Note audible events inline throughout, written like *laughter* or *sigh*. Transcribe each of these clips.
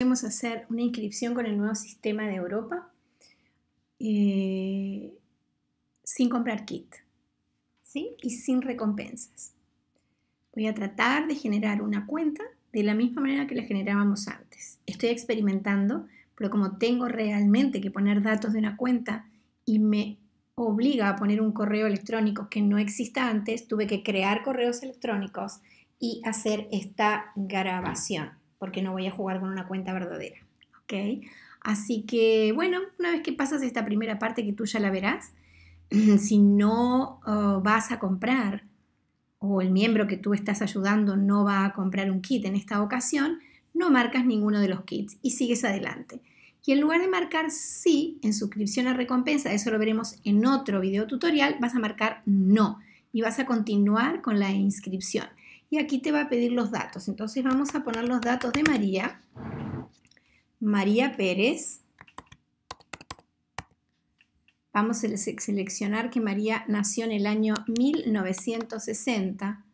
Podemos hacer una inscripción con el nuevo sistema de Europa eh, sin comprar kit y sin recompensas. Voy a tratar de generar una cuenta de la misma manera que la generábamos antes. Estoy experimentando, pero como tengo realmente que poner datos de una cuenta y me obliga a poner un correo electrónico que no exista antes, tuve que crear correos electrónicos y hacer esta grabación porque no voy a jugar con una cuenta verdadera. ¿ok? Así que bueno, una vez que pasas esta primera parte que tú ya la verás, *clears throat* si no uh, vas a comprar o el miembro que tú estás ayudando no va a comprar un kit en esta ocasión, no marcas ninguno de los kits y sigues adelante. Y en lugar de marcar sí en suscripción a recompensa, eso lo veremos en otro video tutorial, vas a marcar no y vas a continuar con la inscripción y aquí te va a pedir los datos. Entonces vamos a poner los datos de María. María Pérez. Vamos a seleccionar que María nació en el año 1960,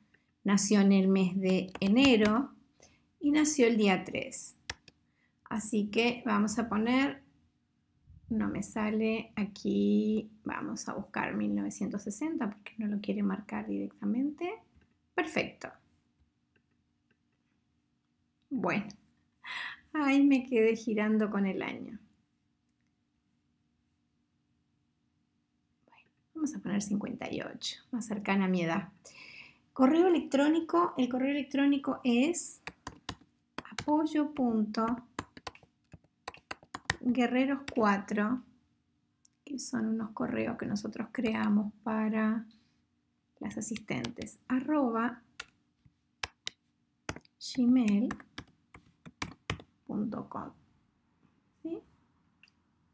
nació en el mes de enero y nació el día 3. Así que vamos a poner, no me sale aquí, vamos a buscar 1960 porque no lo quiere marcar directamente. Perfecto. Bueno, ahí me quedé girando con el año. vamos a poner 58, más cercana a mi edad. Correo electrónico, el correo electrónico es apoyo.guerreros4, que son unos correos que nosotros creamos para las asistentes, arroba gmail.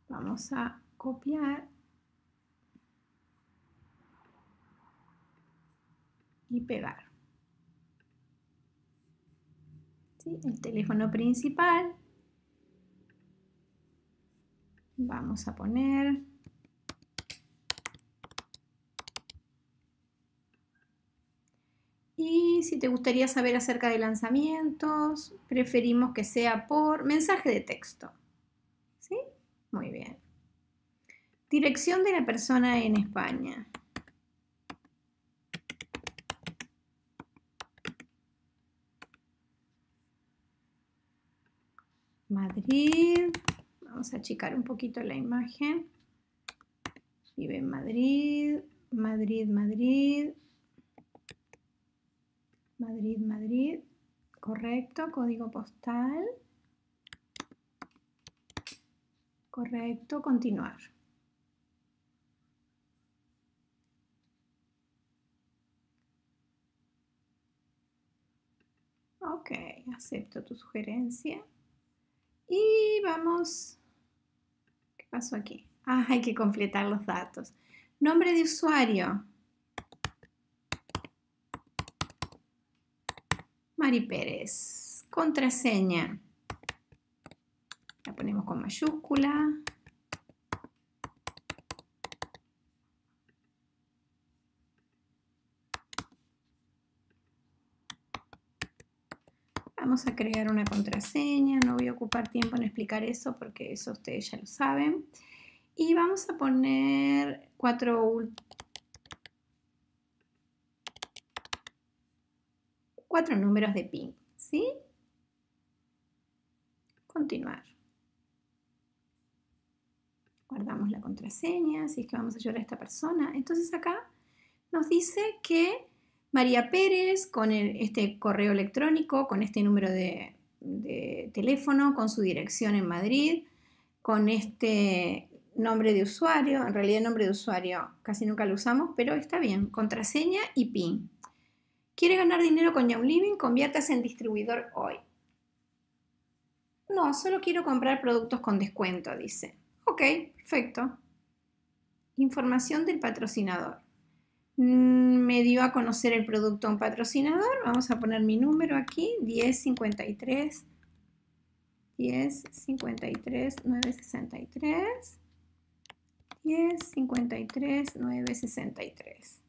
Vamos a copiar y pegar. El teléfono principal. Vamos a poner si te gustaría saber acerca de lanzamientos, preferimos que sea por mensaje de texto. ¿Sí? Muy bien. Dirección de la persona en España. Madrid. Vamos a achicar un poquito la imagen. Vive en Madrid, Madrid, Madrid. Madrid, Madrid. Correcto, código postal. Correcto, continuar. Ok, acepto tu sugerencia. Y vamos... ¿Qué pasó aquí? Ah, hay que completar los datos. Nombre de usuario. Mari Pérez. Contraseña. La ponemos con mayúscula. Vamos a crear una contraseña, no voy a ocupar tiempo en explicar eso porque eso ustedes ya lo saben. Y vamos a poner cuatro cuatro números de pin, ¿sí? Continuar. Guardamos la contraseña, si es que vamos a ayudar a esta persona. Entonces acá nos dice que María Pérez, con este correo electrónico, con este número de, de teléfono, con su dirección en Madrid, con este nombre de usuario, en realidad el nombre de usuario casi nunca lo usamos, pero está bien, contraseña y PIN. ¿Quieres ganar dinero con Young Living? Conviértase en distribuidor hoy. No, solo quiero comprar productos con descuento, dice. Ok, perfecto. Información del patrocinador. Mm, me dio a conocer el producto a un patrocinador. Vamos a poner mi número aquí, 1053. 10 53 963 10 53 963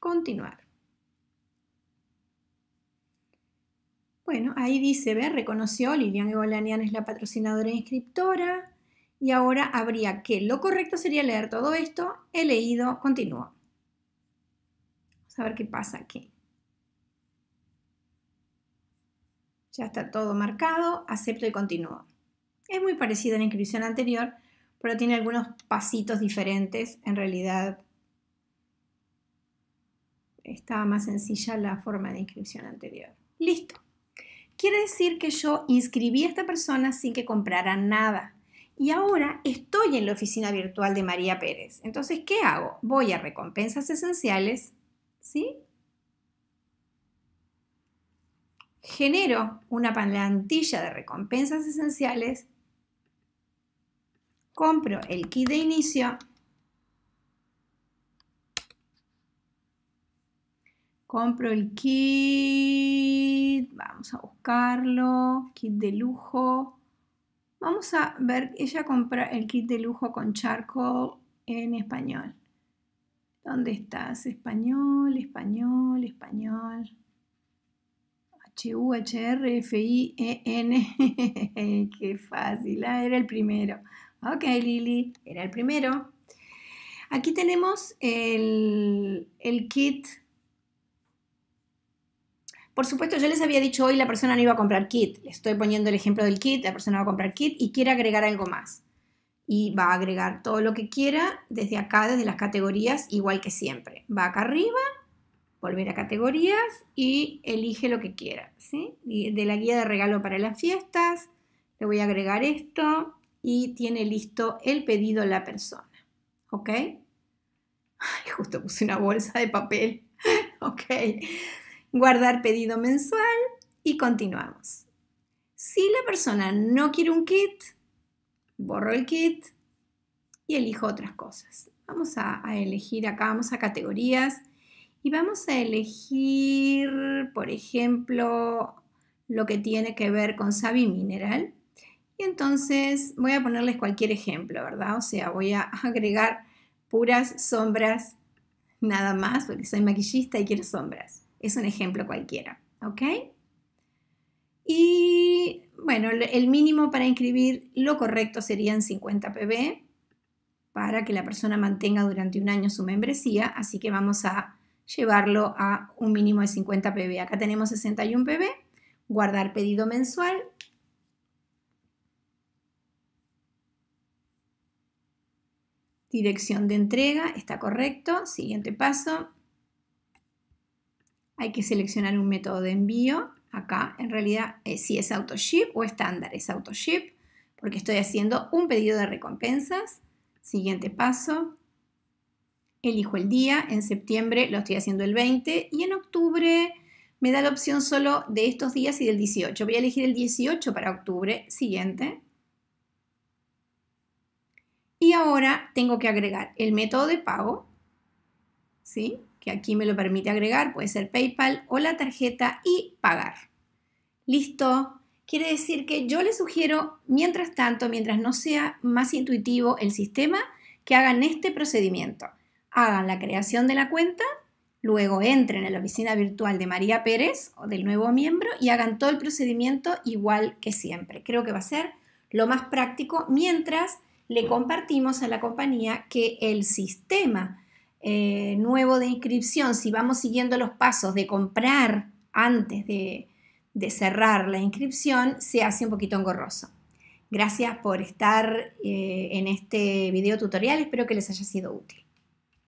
continuar Bueno, ahí dice, ve, reconoció, Lilian Ebolanian es la patrocinadora e inscriptora. Y ahora habría que, lo correcto sería leer todo esto, he leído, continúo. Vamos a ver qué pasa aquí. Ya está todo marcado, acepto y continúo. Es muy parecido a la inscripción anterior, pero tiene algunos pasitos diferentes. En realidad estaba más sencilla la forma de inscripción anterior. Listo. Quiere decir que yo inscribí a esta persona sin que comprara nada. Y ahora estoy en la oficina virtual de María Pérez. Entonces, ¿qué hago? Voy a recompensas esenciales, ¿sí? Genero una plantilla de recompensas esenciales. Compro el kit de inicio Compro el kit, vamos a buscarlo, kit de lujo. Vamos a ver, ella compra el kit de lujo con charco en español. ¿Dónde estás? Español, español, español. H-U-H-R-F-I-E-N. *laughs* Qué fácil, ah, era el primero. Ok, Lili, era el primero. Aquí tenemos el, el kit por supuesto, yo les había dicho hoy la persona no iba a comprar kit. Le estoy poniendo el ejemplo del kit, la persona va a comprar kit y quiere agregar algo más. Y va a agregar todo lo que quiera desde acá, desde las categorías, igual que siempre. Va acá arriba, volver a categorías y elige lo que quiera. ¿sí? De la guía de regalo para las fiestas, le voy a agregar esto y tiene listo el pedido la persona. ¿Ok? Ay, justo puse una bolsa de papel. *laughs* ok guardar pedido mensual y continuamos. Si la persona no quiere un kit, borro el kit y elijo otras cosas. Vamos a, elegir, acá vamos a categorías y vamos a elegir, por ejemplo, lo que tiene que ver con Sabi Mineral. Y entonces voy a ponerles cualquier ejemplo, ¿verdad? O sea, voy a *laughs* agregar puras sombras nada más, porque soy maquillista y quiero sombras. Es un ejemplo cualquiera, ¿ok? Y bueno, el mínimo para inscribir lo correcto serían 50 PB para que la persona mantenga durante un año su membresía, así que vamos a llevarlo a un mínimo de 50 PB. Acá tenemos 61 PB, guardar pedido mensual. Dirección de entrega, está correcto. Siguiente paso hay que seleccionar un método de envío. Acá en realidad eh, si es AutoShip o estándar es AutoShip porque estoy haciendo un pedido de recompensas. Siguiente paso. Elijo el día. En septiembre lo estoy haciendo el 20 y en octubre me da la opción solo de estos días y del 18. Voy a elegir el 18 para octubre. Siguiente. Y ahora tengo que agregar el método de pago. ¿Sí? que aquí me lo permite agregar, puede ser PayPal o la tarjeta y pagar. Listo. Quiere decir que yo le sugiero, mientras tanto, mientras no sea más intuitivo el sistema, que hagan este procedimiento. Hagan la creación de la cuenta, luego entren a la oficina virtual de María Pérez o del nuevo miembro y hagan todo el procedimiento igual que siempre. Creo que va a ser lo más práctico mientras le compartimos a la compañía que el sistema eh, nuevo de inscripción, si vamos siguiendo los pasos de comprar antes de, cerrar la inscripción, se hace un poquito engorroso. Gracias por estar eh, en este video tutorial, espero que les haya sido útil.